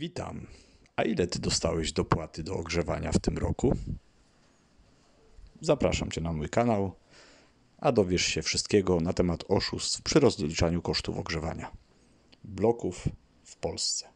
Witam. A ile ty dostałeś dopłaty do ogrzewania w tym roku? Zapraszam cię na mój kanał, a dowiesz się wszystkiego na temat oszustw przy rozliczaniu kosztów ogrzewania bloków w Polsce.